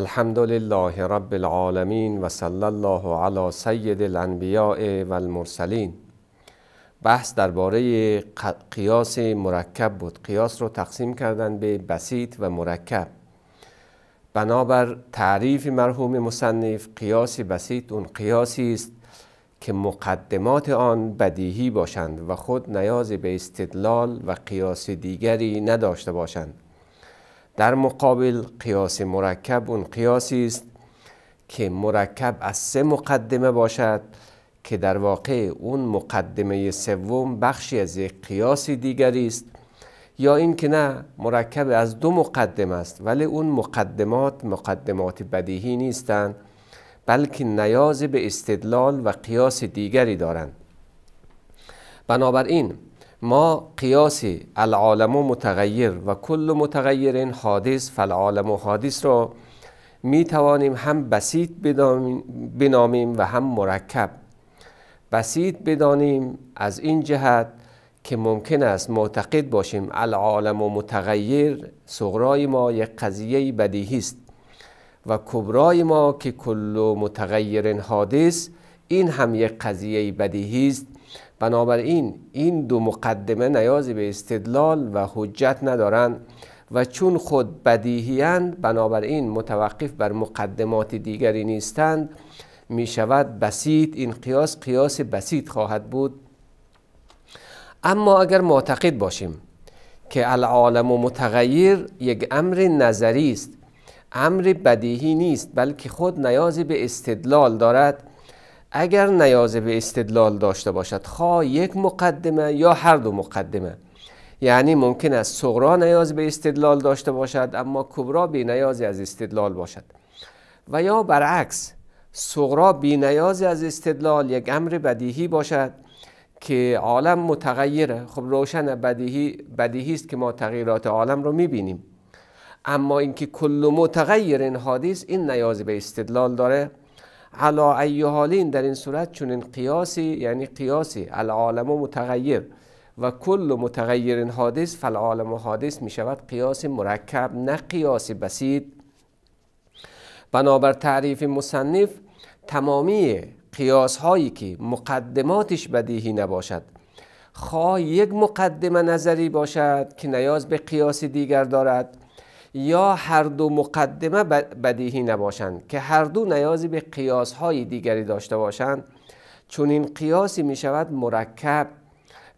الحمد لله رب العالمین و الله علی سید الانبیاء و بحث درباره قیاس مرکب بود قیاس رو تقسیم کردن به بسیط و مرکب بنابر تعریف مرحوم مصنف قیاس بسیط اون قیاسی است که مقدمات آن بدیهی باشند و خود نیاز به استدلال و قیاس دیگری نداشته باشند در مقابل قیاس مرکب اون قیاسی است که مرکب از سه مقدمه باشد که در واقع اون مقدمه سوم بخشی از یک قیاس دیگری است یا این که نه مرکب از دو مقدم است ولی اون مقدمات مقدمات بدیهی نیستند بلکه نیاز به استدلال و قیاس دیگری دارند بنابراین ما قیاسی العالم متغیر و کل متغیر این حادث فالعالم و حادث را می توانیم هم بسیط بنامیم و هم مرکب بسیط بدانیم از این جهت که ممکن است معتقد باشیم العالم و متغیر صغرای ما یک قضیه بدیهی است و کبرای ما که کل متغیر حادث این هم یک قضیه بدیهی است بنابراین این دو مقدمه نیازی به استدلال و حجت ندارند و چون خود بدیهیند بنابراین متوقف بر مقدمات دیگری نیستند می شود بسیط این قیاس قیاس بسیط خواهد بود اما اگر معتقد باشیم که العالم و متغیر یک امر نظری است امر بدیهی نیست بلکه خود نیازی به استدلال دارد اگر نیاز به استدلال داشته باشد خواه یک مقدمه یا هر دو مقدمه یعنی ممکن است صغرا نیاز به استدلال داشته باشد اما کبرا بی نیازی از استدلال باشد و یا برعکس صغرا بی نیازی از استدلال یک امر بدیهی باشد که عالم متغیره خب روشن بدیهی بدیهی است که ما تغییرات عالم رو میبینیم اما اینکه کل متغیر این حادیث این نیاز به استدلال داره علا حالین در این صورت چون این قیاسی یعنی قیاسی العالم متغیر و کل متغیر این حادث فالعالم حادث می شود قیاس مرکب نه قیاس بسید بنابر تعریف مصنف تمامی قیاس هایی که مقدماتش بدیهی نباشد خواه یک مقدمه نظری باشد که نیاز به قیاس دیگر دارد یا هر دو مقدمه بدیهی نباشند که هر دو نیازی به قیاس های دیگری داشته باشند چون این قیاسی می شود مرکب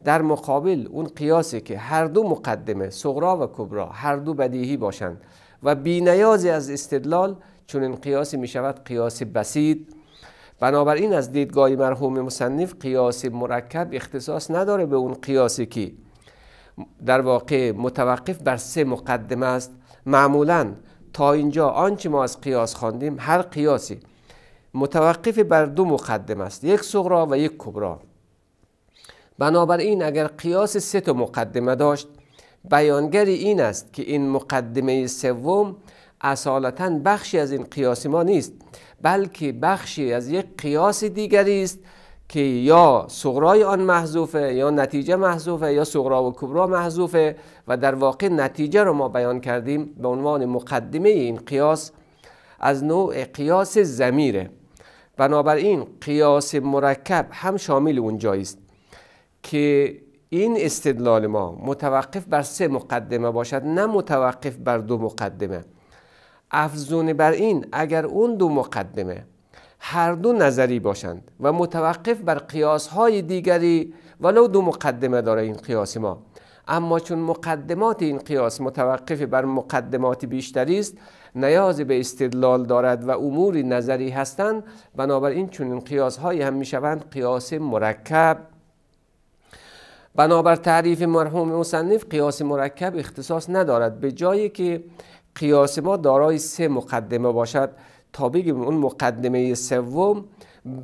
در مقابل اون قیاسی که هر دو مقدمه صغرا و کبرا هر دو بدیهی باشند و نیازی از استدلال چون این قیاسی می شود قیاس بسید بنابراین از دیدگاه مرحوم مصنف قیاس مرکب اختصاص نداره به اون قیاسی که در واقع متوقف بر سه مقدمه است معمولا تا اینجا آنچه ما از قیاس خواندیم هر قیاسی متوقف بر دو مقدم است یک صغرا و یک کبرا بنابراین اگر قیاس سه تا مقدمه داشت بیانگری این است که این مقدمه سوم اصالتا بخشی از این قیاس ما نیست بلکه بخشی از یک قیاس دیگری است که یا صغرای آن محذوفه یا نتیجه محذوفه یا صغرا و کبرا محذوفه و در واقع نتیجه رو ما بیان کردیم به عنوان مقدمه این قیاس از نوع قیاس زمیره بنابراین قیاس مرکب هم شامل اونجایی است که این استدلال ما متوقف بر سه مقدمه باشد نه متوقف بر دو مقدمه افزون بر این اگر اون دو مقدمه هر دو نظری باشند و متوقف بر قیاس های دیگری ولو دو مقدمه داره این قیاس ما اما چون مقدمات این قیاس متوقف بر مقدمات بیشتری است نیاز به استدلال دارد و اموری نظری هستند بنابراین چون این قیاس های هم میشوند قیاس مرکب بنابر تعریف مرحوم مصنف قیاس مرکب اختصاص ندارد به جایی که قیاس ما دارای سه مقدمه باشد تا اون مقدمه سوم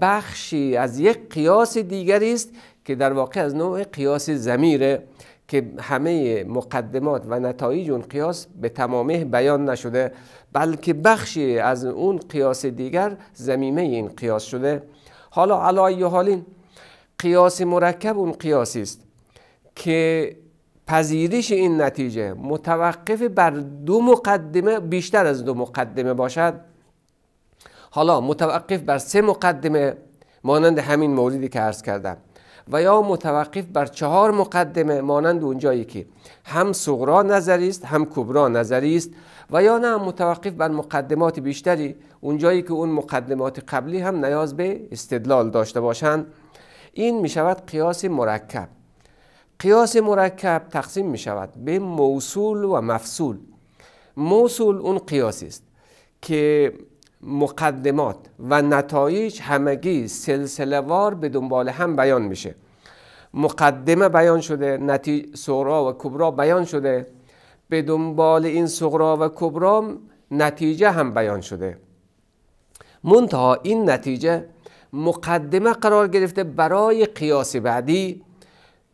بخشی از یک قیاس دیگری است که در واقع از نوع قیاس زمیره که همه مقدمات و نتایج اون قیاس به تمامه بیان نشده بلکه بخشی از اون قیاس دیگر زمیمه این قیاس شده حالا علایه حالین قیاس مرکب اون قیاسی است که پذیرش این نتیجه متوقف بر دو مقدمه بیشتر از دو مقدمه باشد حالا متوقف بر سه مقدمه مانند همین موردی که عرض کردم و یا متوقف بر چهار مقدمه مانند اونجایی که هم صغرا نظری است هم کبرا نظری است و یا نه متوقف بر مقدمات بیشتری اونجایی که اون مقدمات قبلی هم نیاز به استدلال داشته باشند این می شود قیاس مرکب قیاس مرکب تقسیم می شود به موصول و مفصول موصول اون قیاسی است که مقدمات و نتایج همگی سلسلوار به دنبال هم بیان میشه مقدمه بیان شده نتیج سغرا و کبرا بیان شده به دنبال این سغرا و کبرا نتیجه هم بیان شده منتها این نتیجه مقدمه قرار گرفته برای قیاس بعدی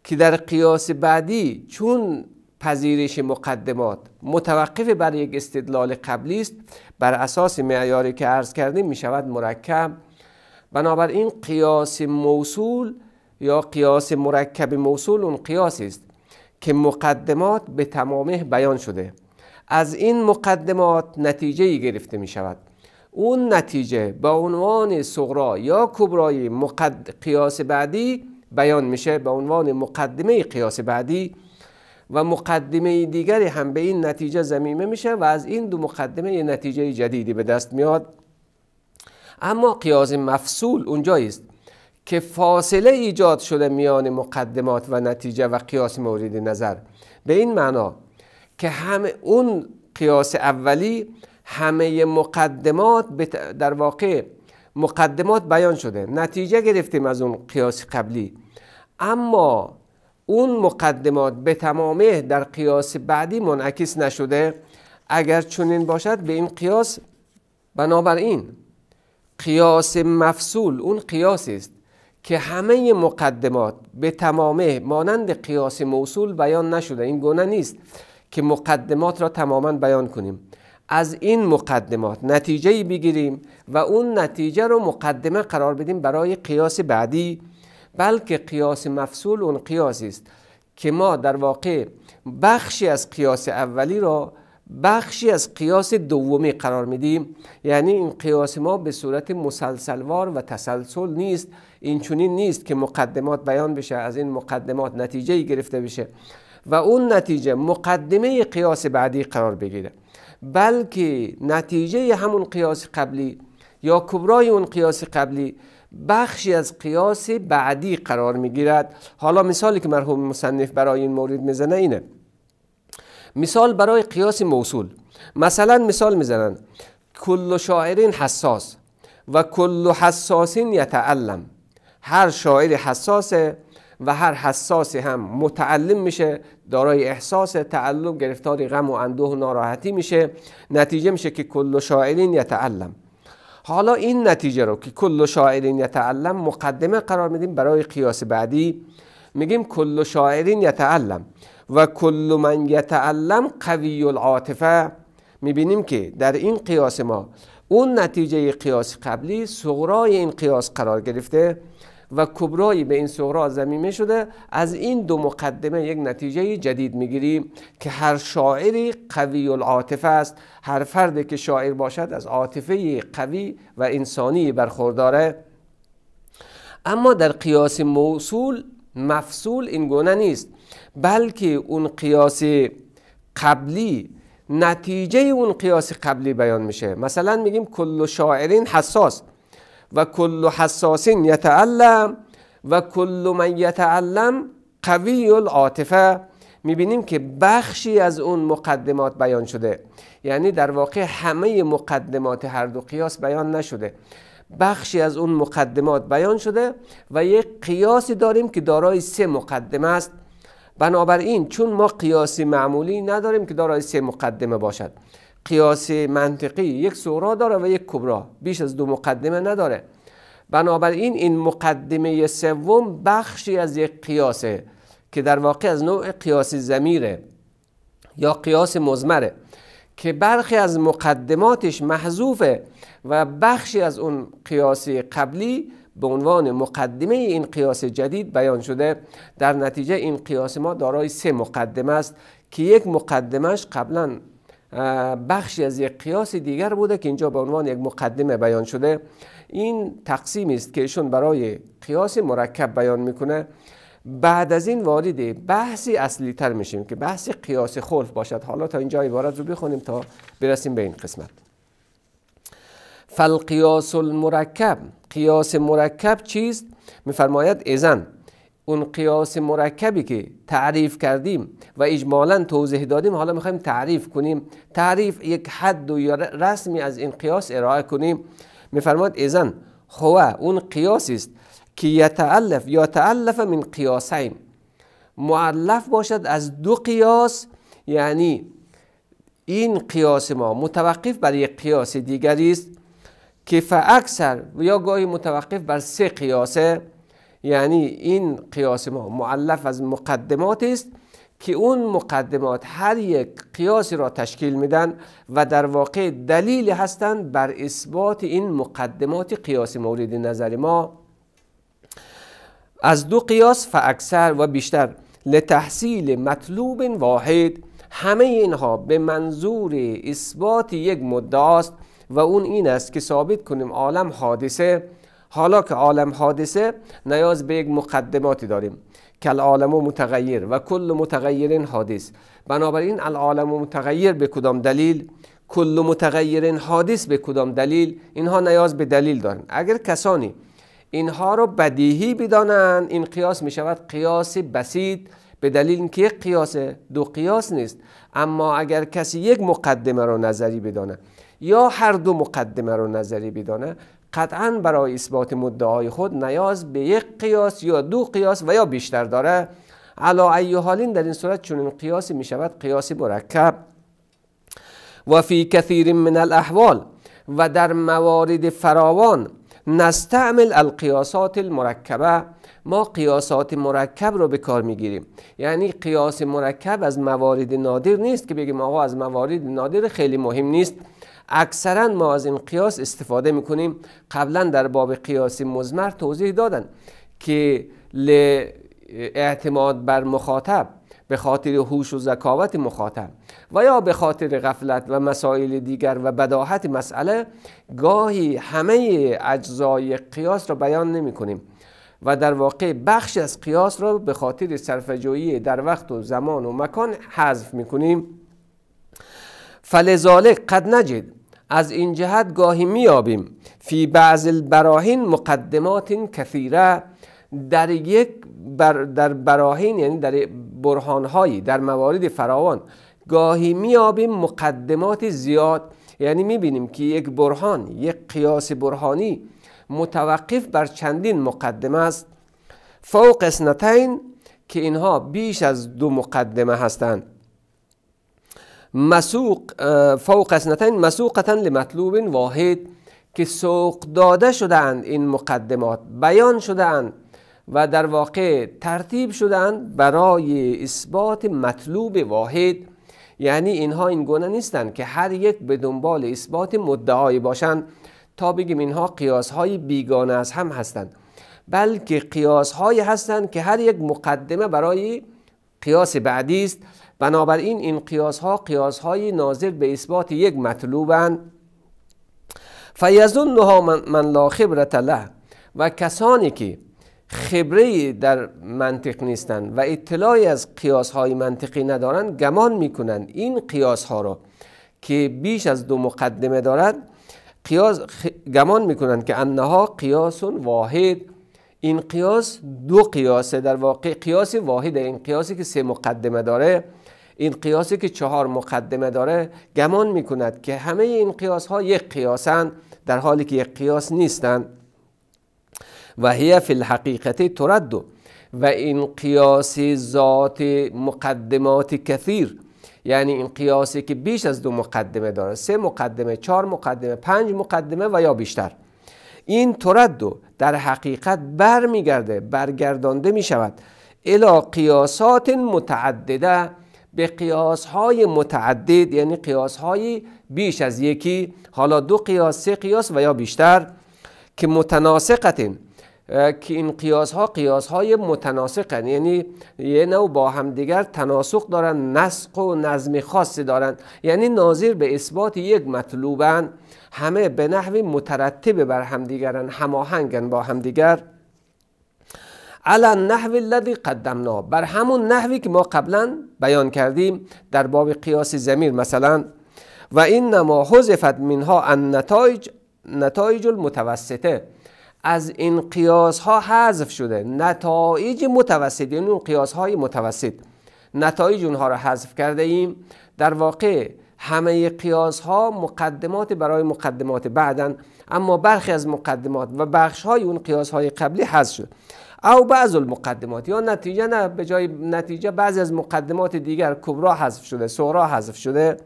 که در قیاس بعدی چون پذیرش مقدمات متوقف بر یک استدلال قبلی است بر اساس معیاری که عرض کردیم می شود مرکب بنابراین قیاس موصول یا قیاس مرکب موصول اون قیاسی است که مقدمات به تمامه بیان شده از این مقدمات نتیجه گرفته می شود اون نتیجه با عنوان صغرا یا کبرای مقد... قیاس بعدی بیان میشه به عنوان مقدمه قیاس بعدی و مقدمه دیگری هم به این نتیجه زمیمه میشه و از این دو مقدمه یه نتیجه جدیدی به دست میاد اما قیاس مفصول اونجایی است که فاصله ایجاد شده میان مقدمات و نتیجه و قیاس مورد نظر به این معنا که همه اون قیاس اولی همه مقدمات در واقع مقدمات بیان شده نتیجه گرفتیم از اون قیاس قبلی اما اون مقدمات به تمامه در قیاس بعدی منعکس نشده اگر چنین باشد به این قیاس بنابراین قیاس مفصول اون قیاسی است که همه مقدمات به تمامه مانند قیاس موصول بیان نشده این گونه نیست که مقدمات را تماما بیان کنیم از این مقدمات نتیجه بگیریم و اون نتیجه رو مقدمه قرار بدیم برای قیاس بعدی بلکه قیاس مفصول اون قیاسی است که ما در واقع بخشی از قیاس اولی را بخشی از قیاس دومی قرار میدیم یعنی این قیاس ما به صورت مسلسلوار و تسلسل نیست این چونی نیست که مقدمات بیان بشه از این مقدمات نتیجه گرفته بشه و اون نتیجه مقدمه قیاس بعدی قرار بگیره بلکه نتیجه همون قیاس قبلی یا کبرای اون قیاس قبلی بخشی از قیاس بعدی قرار میگیرد حالا مثالی که مرحوم مصنف برای این مورد میزنه اینه مثال برای قیاس موصول مثلا مثال میزنن کل شاعرین حساس و کل حساسین یتعلم هر شاعر حساسه و هر حساسی هم متعلم میشه دارای احساس تعلم گرفتاری غم و اندوه و ناراحتی میشه نتیجه میشه که کل شاعرین یتعلم حالا این نتیجه رو که کل شاعرین یتعلم مقدمه قرار میدیم برای قیاس بعدی میگیم کل شاعرین یتعلم و کل من یتعلم قوی العاطفه میبینیم که در این قیاس ما اون نتیجه قیاس قبلی سغرای این قیاس قرار گرفته و کبرایی به این صغرا زمیمه شده از این دو مقدمه یک نتیجه جدید میگیریم که هر شاعری قوی العاطفه است هر فردی که شاعر باشد از عاطفه قوی و انسانی برخورداره اما در قیاس موصول مفصول این گونه نیست بلکه اون قیاس قبلی نتیجه اون قیاس قبلی بیان میشه مثلا میگیم کل شاعرین حساس و کل حساس یتعلم و کل من یتعلم قوی العاطفه میبینیم که بخشی از اون مقدمات بیان شده یعنی در واقع همه مقدمات هر دو قیاس بیان نشده بخشی از اون مقدمات بیان شده و یک قیاسی داریم که دارای سه مقدمه است بنابراین چون ما قیاسی معمولی نداریم که دارای سه مقدمه باشد قیاس منطقی یک سورا داره و یک کبرا بیش از دو مقدمه نداره بنابراین این مقدمه سوم بخشی از یک قیاسه که در واقع از نوع قیاس زمیره یا قیاس مزمره که برخی از مقدماتش محذوفه و بخشی از اون قیاس قبلی به عنوان مقدمه این قیاس جدید بیان شده در نتیجه این قیاس ما دارای سه مقدمه است که یک مقدمش قبلا بخشی از یک قیاس دیگر بوده که اینجا به عنوان یک مقدمه بیان شده این تقسیمی است که ایشون برای قیاس مرکب بیان میکنه بعد از این وارد بحثی اصلی تر میشیم که بحث قیاس خلف باشد حالا تا اینجا عبارت رو بخونیم تا برسیم به این قسمت فالقیاس المرکب قیاس مرکب چیست؟ میفرماید ازن اون قیاس مرکبی که تعریف کردیم و اجمالا توضیح دادیم حالا میخوایم تعریف کنیم تعریف یک حد و رسمی از این قیاس ارائه کنیم میفرماد ایزن خواه اون قیاسی است که یتعلف یا تعلف من قیاسین معلف باشد از دو قیاس یعنی این قیاس ما متوقف بر یک قیاس دیگری است که فاکثر یا گاهی متوقف بر سه قیاسه یعنی این قیاس ما معلف از مقدمات است که اون مقدمات هر یک قیاسی را تشکیل میدن و در واقع دلیل هستند بر اثبات این مقدمات قیاس مورد نظر ما از دو قیاس فاکثر و بیشتر لتحصیل مطلوب واحد همه اینها به منظور اثبات یک مدعاست و اون این است که ثابت کنیم عالم حادثه حالا که عالم حادثه نیاز به یک مقدماتی داریم کل عالم و متغیر و کل متغیرین حادث بنابراین العالم و متغیر به کدام دلیل کل متغیرین حادث به کدام دلیل اینها نیاز به دلیل دارن اگر کسانی اینها را بدیهی بدانند این قیاس می شود قیاس بسیط به دلیل اینکه یک قیاس دو قیاس نیست اما اگر کسی یک مقدمه را نظری بدانه یا هر دو مقدمه را نظری بدانه قطعا برای اثبات مدعای خود نیاز به یک قیاس یا دو قیاس و یا بیشتر داره علا ایهالین در این صورت چون قیاسی می شود قیاسی مرکب و فی کثیر من الاحوال و در موارد فراوان نستعمل القیاسات المرکبه ما قیاسات مرکب رو به کار میگیریم یعنی قیاس مرکب از موارد نادر نیست که بگیم آقا از موارد نادر خیلی مهم نیست اکثرا ما از این قیاس استفاده میکنیم قبلا در باب قیاس مزمر توضیح دادن که اعتماد بر مخاطب به خاطر هوش و ذکاوت مخاطب و یا به خاطر غفلت و مسائل دیگر و بداحت مسئله گاهی همه اجزای قیاس را بیان نمی کنیم و در واقع بخش از قیاس را به خاطر سرفجویی در وقت و زمان و مکان حذف می کنیم فلزالک قد نجد از این جهت گاهی میابیم فی بعض البراهین مقدمات کثیره در یک در براهین یعنی در برهانهایی در موارد فراوان گاهی میابیم مقدمات زیاد یعنی میبینیم که یک برهان یک قیاس برهانی متوقف بر چندین مقدمه است فوق اسنتین که اینها بیش از دو مقدمه هستند مسوق فوق اسنتین مسوقتا لمطلوب واحد که سوق داده شدند این مقدمات بیان شدند و در واقع ترتیب شدند برای اثبات مطلوب واحد یعنی اینها این گونه نیستند که هر یک به دنبال اثبات مدعای باشند تا بگیم اینها قیاس های بیگانه از هم هستند بلکه قیاس هایی هستند که هر یک مقدمه برای قیاس بعدی است بنابراین این قیاس ها قیاس های ناظر به اثبات یک مطلوبند فیزون نها من لا خبرت له و کسانی که خبره در منطق نیستند و اطلاعی از قیاس های منطقی ندارند گمان میکنند این قیاس ها را که بیش از دو مقدمه دارد قیاس خ... گمان میکنند که انها قیاس واحد این قیاس دو قیاسه در واقع قیاس واحد این قیاسی که سه مقدمه داره این قیاسی که چهار مقدمه داره گمان می کند که همه این قیاس ها یک قیاسند در حالی که یک قیاس نیستند و هی فی الحقیقت ترد و این قیاس ذات مقدمات کثیر یعنی این قیاسی که بیش از دو مقدمه داره سه مقدمه چهار مقدمه پنج مقدمه و یا بیشتر این ترد در حقیقت برمیگرده برگردانده می شود الا قیاسات متعدده به قیاس های متعدد یعنی قیاس های بیش از یکی حالا دو قیاس سه قیاس و یا بیشتر که متناسقتن که این قیاس ها قیاس های متناسقن یعنی یه نوع با همدیگر تناسق دارن نسق و نظم خاصی دارن یعنی ناظر به اثبات یک مطلوبن همه به نحوی مترتب بر همدیگرن هماهنگن با همدیگر علا نحو الذی قدمنا بر همون نحوی که ما قبلا بیان کردیم در باب قیاس زمیر مثلا و این نما حذفت منها ان نتایج نتایج المتوسطه از این قیاس ها حذف شده نتایج متوسط یعنی اون قیاس های متوسط نتایج اونها را حذف کرده ایم در واقع همه قیاس ها مقدمات برای مقدمات بعدن اما برخی از مقدمات و بخش های اون قیاس های قبلی حذف شد او بعض المقدمات یا نتیجه نه به جای نتیجه بعضی از مقدمات دیگر کبرا حذف شده سورا حذف شده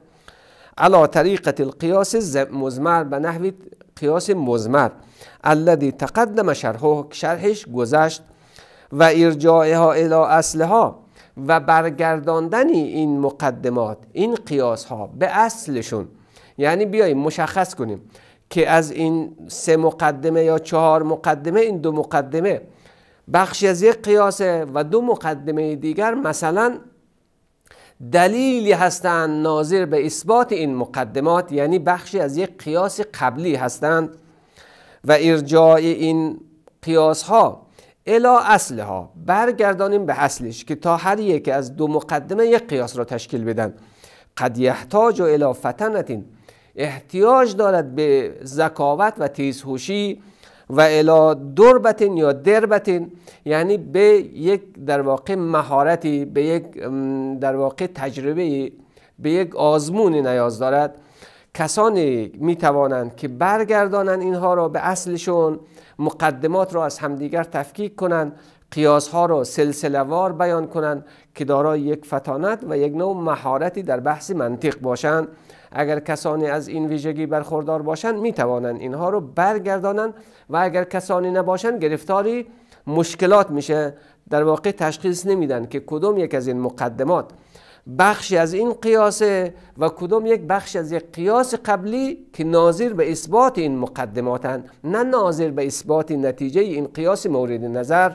علا طریقت القیاس مزمر به نحوی قیاس مزمر الذی تقدم شرحه شرحش گذشت و ارجاعها الی اصلها و برگرداندن این مقدمات این قیاس ها به اصلشون یعنی بیاییم مشخص کنیم که از این سه مقدمه یا چهار مقدمه این دو مقدمه بخشی از یک قیاسه و دو مقدمه دیگر مثلا دلیلی هستند ناظر به اثبات این مقدمات یعنی بخشی از یک قیاس قبلی هستند و ارجاع این قیاس ها الا اصل ها برگردانیم به اصلش که تا هر یک از دو مقدمه یک قیاس را تشکیل بدن قد یحتاج و الا فتنتین احتیاج دارد به ذکاوت و تیزهوشی و الا دربتین یا دربتین یعنی به یک در واقع مهارتی به یک در واقع تجربه به یک آزمونی نیاز دارد کسانی می توانند که برگردانند اینها را به اصلشون مقدمات را از همدیگر تفکیک کنند قیاس ها را وار بیان کنند که دارای یک فتانت و یک نوع مهارتی در بحث منطق باشند اگر کسانی از این ویژگی برخوردار باشند می توانند اینها رو برگردانند و اگر کسانی نباشند گرفتاری مشکلات میشه در واقع تشخیص نمیدن که کدام یک از این مقدمات بخشی از این قیاس و کدام یک بخش از یک قیاس قبلی که ناظر به اثبات این مقدماتن نه ناظر به اثبات نتیجه این قیاس مورد نظر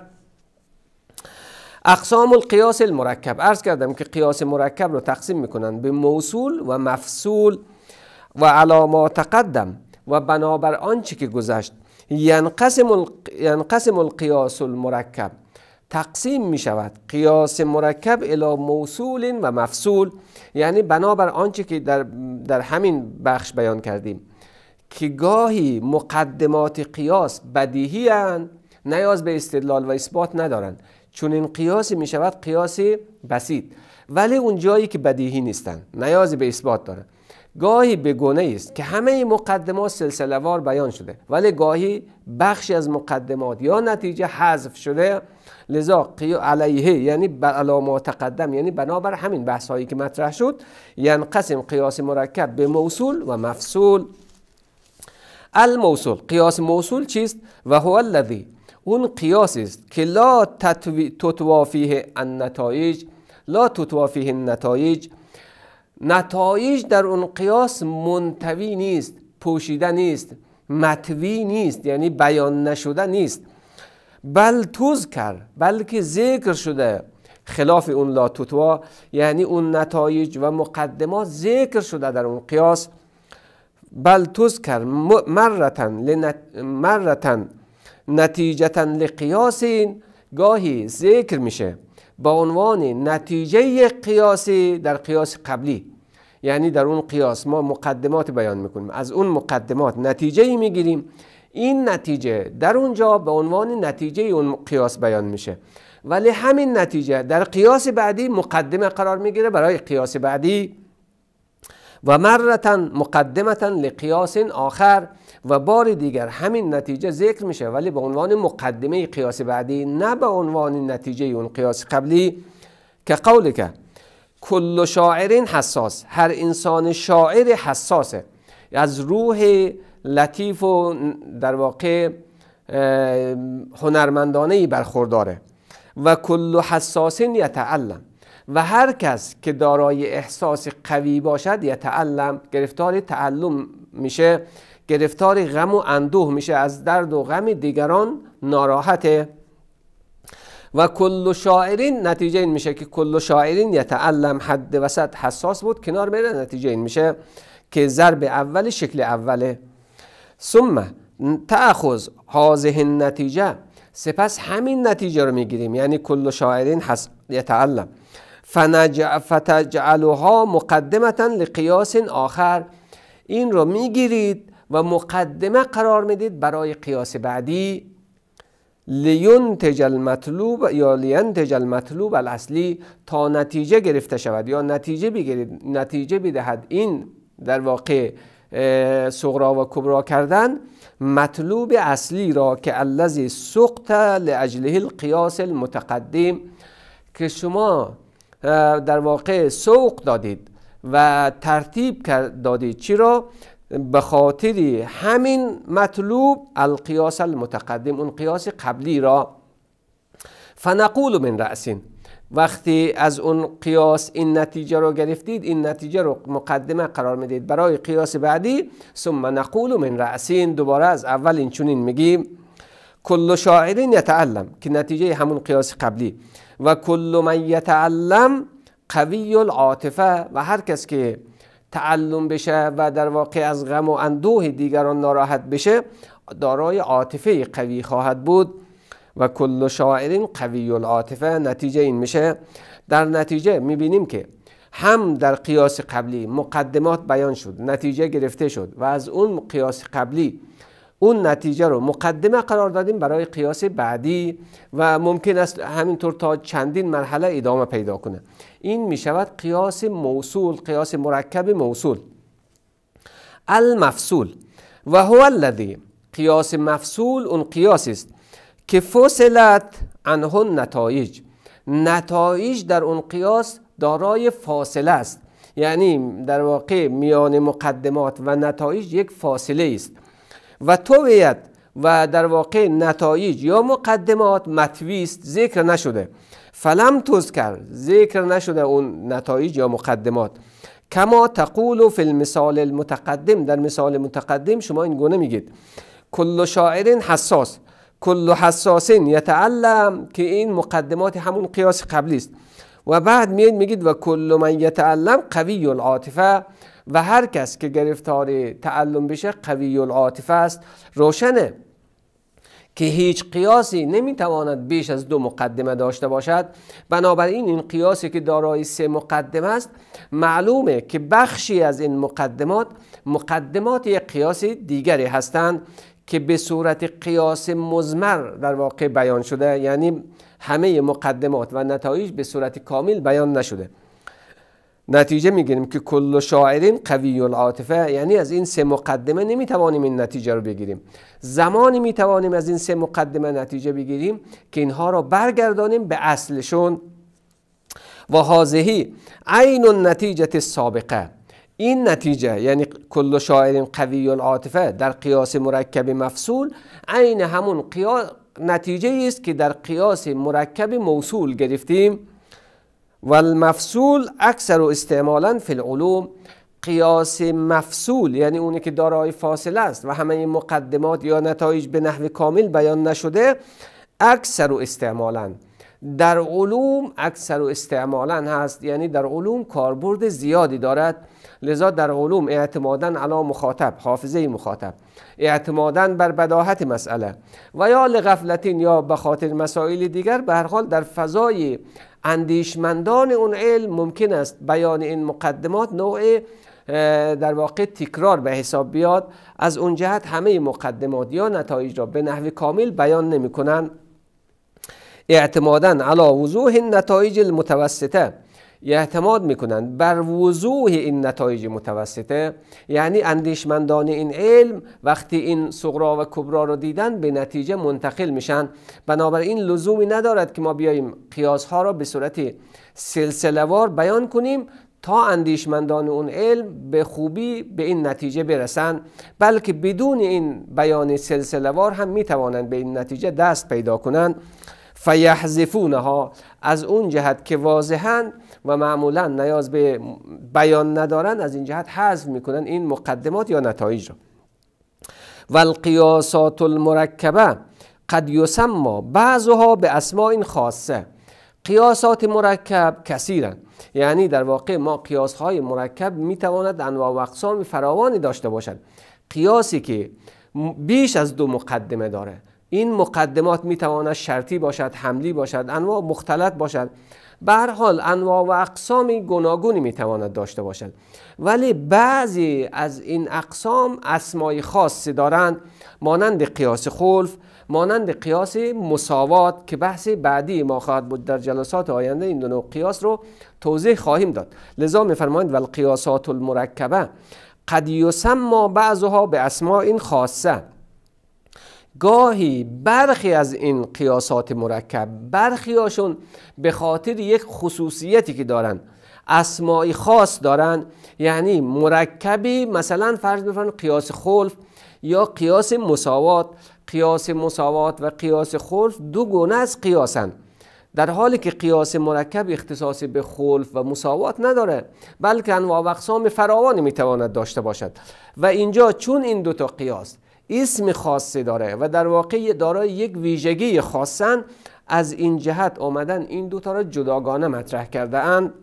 اقسام القیاس المرکب عرض کردم که قیاس مرکب رو تقسیم میکنن به موصول و مفصول و علامات تقدم و بنابر آنچه که گذشت ینقسم, القیاس المرکب تقسیم می شود قیاس مرکب الی موصول و مفصول یعنی بنابر آنچه که در, در همین بخش بیان کردیم که گاهی مقدمات قیاس بدیهی نیاز به استدلال و اثبات ندارند چون این قیاسی می شود قیاسی بسید ولی اون جایی که بدیهی نیستن نیازی به اثبات داره گاهی به گونه است که همه مقدمات وار بیان شده ولی گاهی بخشی از مقدمات یا نتیجه حذف شده لذا قی... علیه یعنی بالا ما یعنی بنابر همین بحث هایی که مطرح شد یعنی قسم قیاس مرکب به موصول و مفصول الموصول قیاس موصول چیست و هو الذی اون قیاس است که لا تتوافیه النتایج لا تتوافیه النتایج نتایج در اون قیاس منتوی نیست پوشیده نیست متوی نیست یعنی بیان نشده نیست بل توز کرد بلکه ذکر شده خلاف اون لا توتوا یعنی اون نتایج و مقدمات ذکر شده در اون قیاس بل توز کرد مرتن, لنت مرتن نتیجتا لقیاس گاهی ذکر میشه با عنوان نتیجه قیاسی در قیاس قبلی یعنی در اون قیاس ما مقدمات بیان میکنیم از اون مقدمات نتیجه میگیریم این نتیجه در اونجا به عنوان نتیجه اون قیاس بیان میشه ولی همین نتیجه در قیاس بعدی مقدمه قرار میگیره برای قیاس بعدی و مرتا مقدمتا لقیاس آخر و بار دیگر همین نتیجه ذکر میشه ولی به عنوان مقدمه قیاس بعدی نه به عنوان نتیجه اون قیاس قبلی که قول که کل شاعرین حساس هر انسان شاعر حساسه از روح لطیف و در واقع هنرمندانه برخورداره و کل حساسین یتعلم و هر کس که دارای احساس قوی باشد یتعلم گرفتار تعلم میشه گرفتار غم و اندوه میشه از درد و غم دیگران ناراحته و کل شاعرین نتیجه این میشه که کل شاعرین یتعلم حد وسط حساس بود کنار میره نتیجه این میشه که ضرب اول شکل اوله ثم تأخذ حاضه نتیجه سپس همین نتیجه رو میگیریم یعنی کل شاعرین حس... یتعلم فنج... فتجعلها مقدمتا لقیاس آخر این رو میگیرید و مقدمه قرار میدید برای قیاس بعدی لینتج مطلوب یا لینتج مطلوب الاصلی تا نتیجه گرفته شود یا نتیجه بگیرید نتیجه بدهد این در واقع صغرا و کبرا کردن مطلوب اصلی را که الذی سقط لاجله القیاس المتقدم که شما در واقع سوق دادید و ترتیب دادید چی را به خاطر همین مطلوب القیاس المتقدم اون قیاس قبلی را فنقول من رأسین وقتی از اون قیاس این نتیجه رو گرفتید این نتیجه رو مقدمه قرار میدید برای قیاس بعدی ثم نقول من رأسین دوباره از اول این چونین میگیم کل شاعرین یتعلم که نتیجه همون قیاس قبلی و کل من یتعلم قوی العاطفه و هر کس که تعلم بشه و در واقع از غم و اندوه دیگران ناراحت بشه دارای عاطفه قوی خواهد بود و کل شاعرین قوی العاطفه نتیجه این میشه در نتیجه میبینیم که هم در قیاس قبلی مقدمات بیان شد نتیجه گرفته شد و از اون قیاس قبلی اون نتیجه رو مقدمه قرار دادیم برای قیاس بعدی و ممکن است همینطور تا چندین مرحله ادامه پیدا کنه این می شود قیاس موصول قیاس مرکب موصول المفصول و هو الذی قیاس مفصول اون قیاس است که فصلت عنه نتایج نتایج در اون قیاس دارای فاصله است یعنی در واقع میان مقدمات و نتایج یک فاصله است و تویت و در واقع نتایج یا مقدمات متویست ذکر نشده فلم کرد، ذکر نشده اون نتایج یا مقدمات کما تقول فی المثال المتقدم در مثال متقدم شما این گونه میگید کل شاعر حساس کل حساسین یتعلم که این مقدمات همون قیاس قبلی است و بعد میاد میگید و کل من یتعلم قوی العاطفه و هر کس که گرفتار تعلم بشه قوی العاطفه است روشنه که هیچ قیاسی نمیتواند بیش از دو مقدمه داشته باشد بنابراین این قیاسی که دارای سه مقدمه است معلومه که بخشی از این مقدمات مقدمات یک قیاس دیگری هستند که به صورت قیاس مزمر در واقع بیان شده یعنی همه مقدمات و نتایج به صورت کامل بیان نشده نتیجه میگیریم که کل شاعرین قوی العاطفه یعنی از این سه مقدمه نمیتوانیم این نتیجه رو بگیریم زمانی میتوانیم از این سه مقدمه نتیجه بگیریم که اینها را برگردانیم به اصلشون و حاضهی عین نتیجه سابقه این نتیجه یعنی کل شاعرین قوی العاطفه در قیاس مرکب مفصول عین همون قیا... نتیجه است که در قیاس مرکب موصول گرفتیم و المفصول اکثر و استعمالا فی العلوم قیاس مفصول یعنی اونی که دارای فاصله است و همه مقدمات یا نتایج به نحو کامل بیان نشده اکثر و استعمالا در علوم اکثر و استعمالا هست یعنی در علوم کاربرد زیادی دارد لذا در علوم اعتمادن علا مخاطب حافظه مخاطب اعتمادن بر بداهت مسئله و یا لغفلتین یا به خاطر مسائل دیگر به هر حال در فضای اندیشمندان اون علم ممکن است بیان این مقدمات نوع در واقع تکرار به حساب بیاد از اون جهت همه مقدمات یا نتایج را به نحو کامل بیان نمی کنند اعتمادا علا وضوح نتایج المتوسطه اعتماد میکنند بر وضوح این نتایج متوسطه یعنی اندیشمندان این علم وقتی این صغرا و کبرا رو دیدن به نتیجه منتقل میشن بنابراین لزومی ندارد که ما بیاییم قیاس ها را به صورت سلسلوار بیان کنیم تا اندیشمندان اون علم به خوبی به این نتیجه برسند بلکه بدون این بیان سلسلوار هم میتوانند به این نتیجه دست پیدا کنند فیحذفونها از اون جهت که واضحند و معمولا نیاز به بیان ندارن از این جهت حذف میکنن این مقدمات یا نتایج را و القیاسات المرکبه قد یسما بعضها به اسماء این خاصه قیاسات مرکب کثیرن یعنی در واقع ما قیاس های مرکب میتواند انواع و اقسام فراوانی داشته باشد قیاسی که بیش از دو مقدمه داره این مقدمات میتواند شرطی باشد حملی باشد انواع مختلط باشد بر حال انواع و اقسام گوناگونی میتواند داشته باشد ولی بعضی از این اقسام اسمای خاصی دارند مانند قیاس خلف مانند قیاس مساوات که بحث بعدی ما خواهد بود در جلسات آینده این دو قیاس رو توضیح خواهیم داد لذا میفرمایند و قیاسات المرکبه قد ما بعضها به اسماء این خاصه گاهی برخی از این قیاسات مرکب برخی هاشون به خاطر یک خصوصیتی که دارن اسمایی خاص دارن یعنی مرکبی مثلا فرض بفرن قیاس خلف یا قیاس مساوات قیاس مساوات و قیاس خلف دو گونه از قیاسن در حالی که قیاس مرکب اختصاص به خلف و مساوات نداره بلکه انواع و اقسام فراوانی میتواند داشته باشد و اینجا چون این دو تا قیاس اسم خاصی داره و در واقع دارای یک ویژگی خاصن از این جهت آمدن این دوتا را جداگانه مطرح کرده اند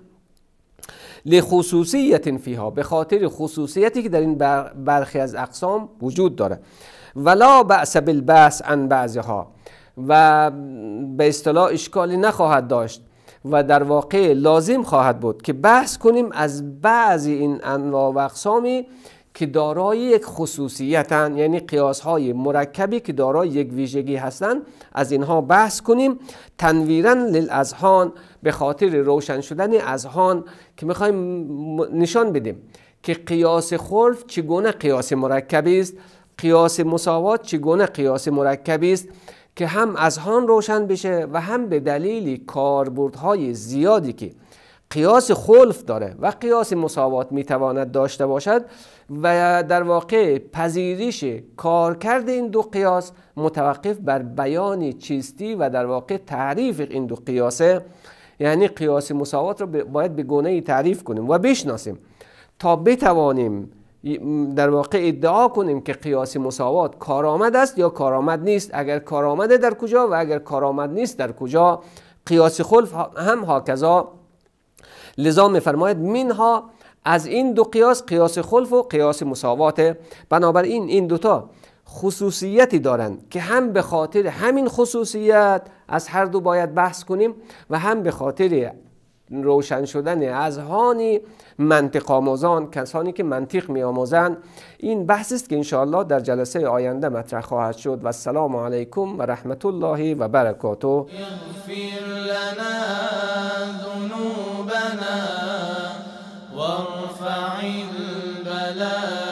لخصوصیت فیها به خاطر خصوصیتی که در این برخی از اقسام وجود داره ولا بعث بالبعث بعضی ها و به اصطلاح اشکالی نخواهد داشت و در واقع لازم خواهد بود که بحث کنیم از بعضی این انواع و اقسامی که دارای یک خصوصیتن یعنی قیاس های مرکبی که دارای یک ویژگی هستند از اینها بحث کنیم تنویرا للاذهان به خاطر روشن شدن اذهان که میخوایم نشان بدیم که قیاس خلف چگونه قیاس مرکبی است قیاس مساوات چگونه قیاس مرکبی است که هم اذهان روشن بشه و هم به دلیل کاربردهای زیادی که قیاس خلف داره و قیاس مساوات میتواند داشته باشد و در واقع پذیرش کارکرد این دو قیاس متوقف بر بیان چیستی و در واقع تعریف این دو قیاسه یعنی قیاس مساوات رو باید به گونه تعریف کنیم و بشناسیم تا بتوانیم در واقع ادعا کنیم که قیاس مساوات کارآمد است یا کارآمد نیست اگر کارآمده در کجا و اگر کارآمد نیست در کجا قیاس خلف هم هاکذا لذا میفرماید منها از این دو قیاس قیاس خلف و قیاس مساواته بنابراین این دوتا خصوصیتی دارند که هم به خاطر همین خصوصیت از هر دو باید بحث کنیم و هم به خاطر روشن شدن هانی منطق آموزان کسانی که منطق می آموزند این بحث است که انشاءالله در جلسه آینده مطرح خواهد شد و السلام علیکم و رحمت الله و برکاته وارفع البلاء